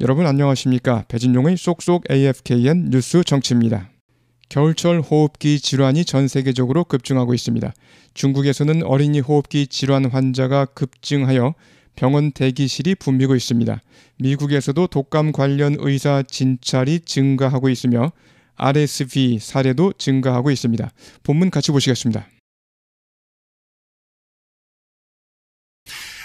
여러분 안녕하십니까? 배진용의 쏙쏙 AFKN 뉴스 정치입니다. 겨울철 호흡기 질환이 전 세계적으로 급증하고 있습니다. 중국에서는 어린이 호흡기 질환 환자가 급증하여 병원 대기실이 붐비고 있습니다. 미국에서도 독감 관련 의사 진찰이 증가하고 있으며 RSV 사례도 증가하고 있습니다. 본문 같이 보시겠습니다.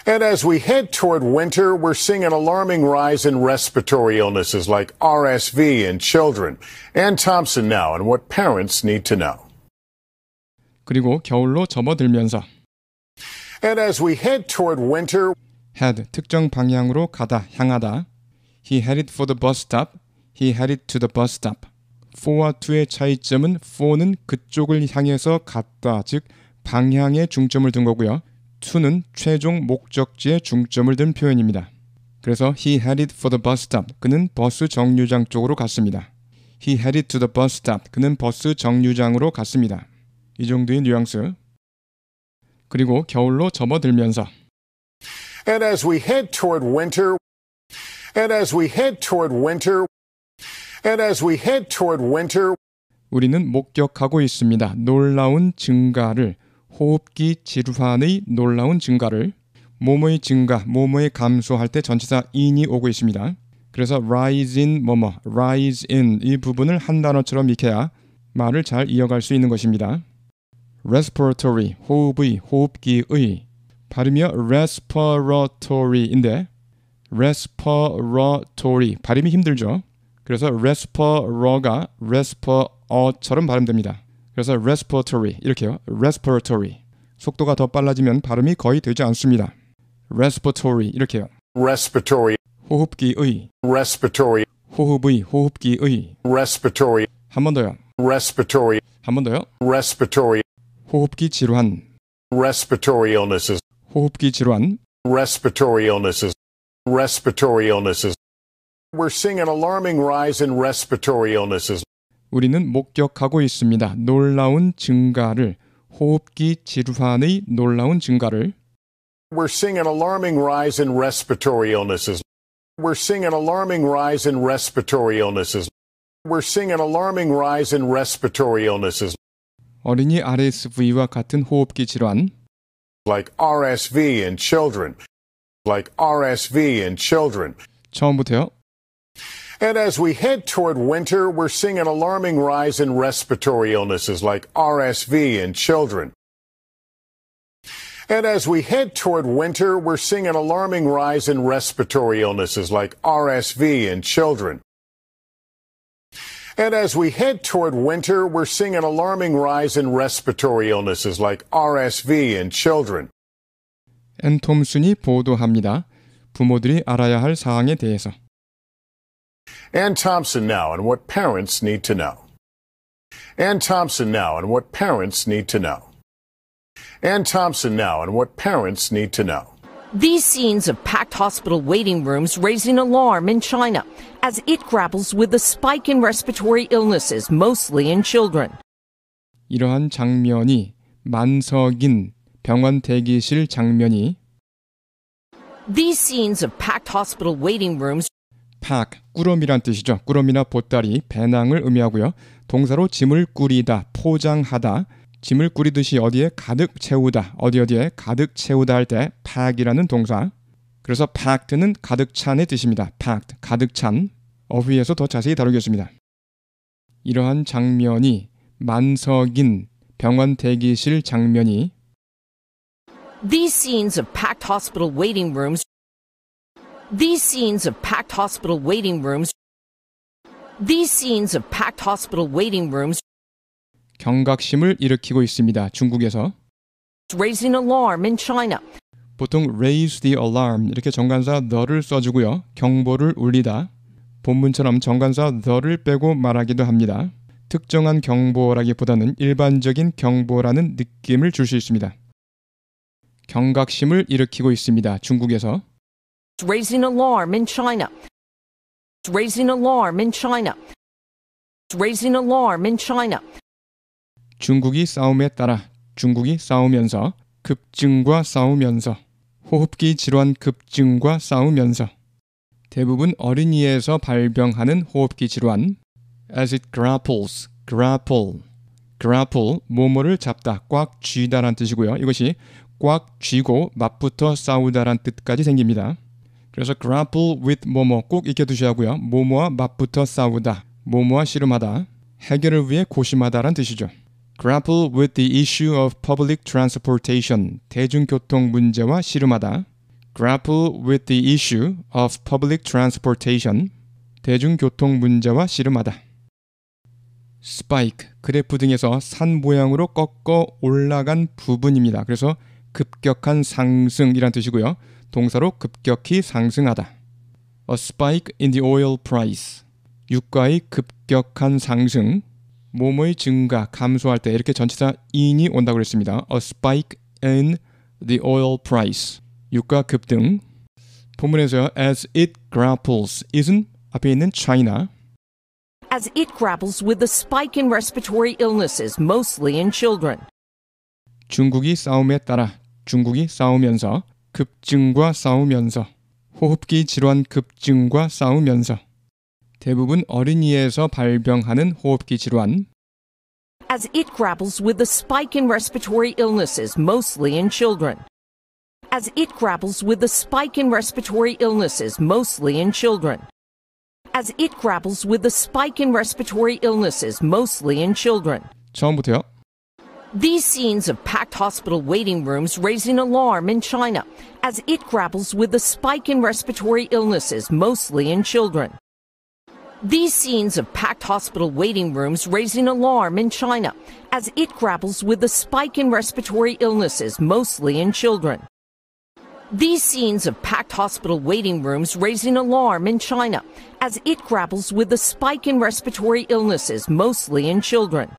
And as we head toward winter, we're seeing an alarming rise in respiratory illnesses like RSV in children. Ann Thompson now on what parents need to know. 그리고 겨울로 접어들면서 And as we head toward winter, head 특정 방향으로 가다 향하다. He headed for the bus stop. He headed to the bus stop. for와 to의 차이점은 for는 그쪽을 향해서 갔다, 즉 방향에 중점을 둔 거고요. to는 최종 목적지에 중점을 둔 표현입니다. 그래서 he headed for the bus stop. 그는 버스 정류장 쪽으로 갔습니다. he headed to the bus stop. 그는 버스 정류장으로 갔습니다. 이 정도의 뉘앙스. 그리고 겨울로 접어들면서 And as we head toward winter And as we head toward winter And as we head toward winter 우리는 목격하고 있습니다. 놀라운 증가를 호흡기 질환의 놀라운 증가를 몸의 증가, 몸의 감소할 때 전치사 in이 오고 있습니다. 그래서 rise in 뭐뭐, rise in 이 부분을 한 단어처럼 익혀야 말을 잘 이어갈 수 있는 것입니다. respiratory, 호흡의, 호흡기의 발음이요 respiratory인데 respiratory 발음이 힘들죠. 그래서 respirer가 respir어처럼 발음됩니다. 그래서 respiratory 이렇게요. respiratory 속도가 더 빨라지면 발음이 거의 되지 않습니다. respiratory 이렇게요. respiratory 호흡기의 respiratory 호흡의 호흡기의 respiratory 한 번 더요. respiratory 한 번 더요. respiratory 호흡기 질환 respiratory illnesses 호흡기 질환 respiratory illnesses respiratory illnesses We're seeing an alarming rise in respiratory illnesses. 우리는 목격하고 있습니다. 놀라운 증가를 호흡기 질환의 놀라운 증가를 We're seeing an alarming rise in respiratory illnesses. We're seeing an alarming rise in respiratory illnesses. We're seeing an alarming rise in respiratory illnesses. 어린이 RSV와 같은 호흡기 질환 like RSV in children like RSV in children 처음부터요 And as we head toward winter, we're seeing an alarming rise in respiratory illnesses like RSV in children. And as we head toward winter, we're seeing an alarming rise in respiratory illnesses like RSV in children. And as we head toward winter, we're seeing an alarming rise in respiratory illnesses like RSV in children. 앤톰슨이 보도합니다. 부모들이 알아야 할 사항에 대해서. Ann Thompson now and what parents need to know. Ann Thompson now and what parents need to know. Ann Thompson now and what parents need to know. These scenes of packed hospital waiting rooms raising alarm in China as it grapples with the spike in respiratory illnesses, mostly in children. 이러한 장면이 만석인 병원 대기실 장면이 These scenes of packed hospital waiting rooms 팍, 꾸러미란 뜻이죠. 꾸러미나 보따리, 배낭을 의미하고요. 동사로 짐을 꾸리다, 포장하다, 짐을 꾸리듯이 어디에 가득 채우다, 어디 어디에 가득 채우다 할때 팍이라는 동사. 그래서 packed는 가득 찬의 뜻입니다. packed, 가득 찬. 어휘에서 더 자세히 다루겠습니다. 이러한 장면이 만석인 병원 대기실 장면이 These scenes of packed hospital waiting rooms These scenes of packed hospital waiting rooms. These scenes of packed hospital waiting rooms. 경각심을 일으키고 있습니다. 중국에서. Raising alarm in China. 보통 raise the alarm 이렇게 정관사 the를 써주고요. 경보를 울리다. 본문처럼 정관사 the를 빼고 말하기도 합니다. 특정한 경보라기보다는 일반적인 경보라는 느낌을 줄 수 있습니다. 경각심을 일으키고 있습니다. 중국에서. raising alarm in China. raising alarm in China. raising alarm in China. 중국이 싸움에 따라 중국이 싸우면서 급증과 싸우면서 호흡기 질환 급증과 싸우면서 대부분 어린이에서 발병하는 호흡기 질환 as it grapples, grapple, grapple 모모를 잡다, 꽉 쥐다란 뜻이고요. 이것이 꽉 쥐고 맞붙어 싸우다란 뜻까지 생깁니다. 그래서 grapple with 뭐뭐 꼭 익혀두셔야 하고요. 뭐뭐와 맞붙어 싸우다, 뭐뭐와 씨름하다, 해결을 위해 고심하다란 뜻이죠. grapple with the issue of public transportation, 대중교통 문제와 씨름하다. grapple with the issue of public transportation, 대중교통 문제와 씨름하다. spike, 그래프 등에서 산 모양으로 꺾어 올라간 부분입니다. 그래서 급격한 상승이란 뜻이고요. 동사로 급격히 상승하다. A spike in the oil price. 유가의 급격한 상승. 몸의 증가, 감소할 때 이렇게 전치사 in이 온다고 그랬습니다. A spike in the oil price. 유가 급등. 본문에서요. As it grapples. is은 앞에 있는 China. As it grapples with the spike in respiratory illnesses, mostly in children. 중국이 싸움에 따라 중국이 싸우면서 급증과 싸우면서 호흡기 질환 급증과 싸우면서 대부분 어린이에서 발병하는 호흡기 질환 as it grapples with the spike in respiratory illnesses mostly in children as it grapples with the spike in respiratory illnesses mostly in children as it grapples with the spike in respiratory illnesses mostly in children 처음부터요 These scenes of packed hospital waiting rooms raising alarm in China as it grapples with the spike in respiratory illnesses, mostly in children. These scenes of packed hospital waiting rooms raising alarm in China as it grapples with the spike in respiratory illnesses, mostly in children. These scenes of packed hospital waiting rooms raising alarm in China as it grapples with the spike in respiratory illnesses, mostly in children.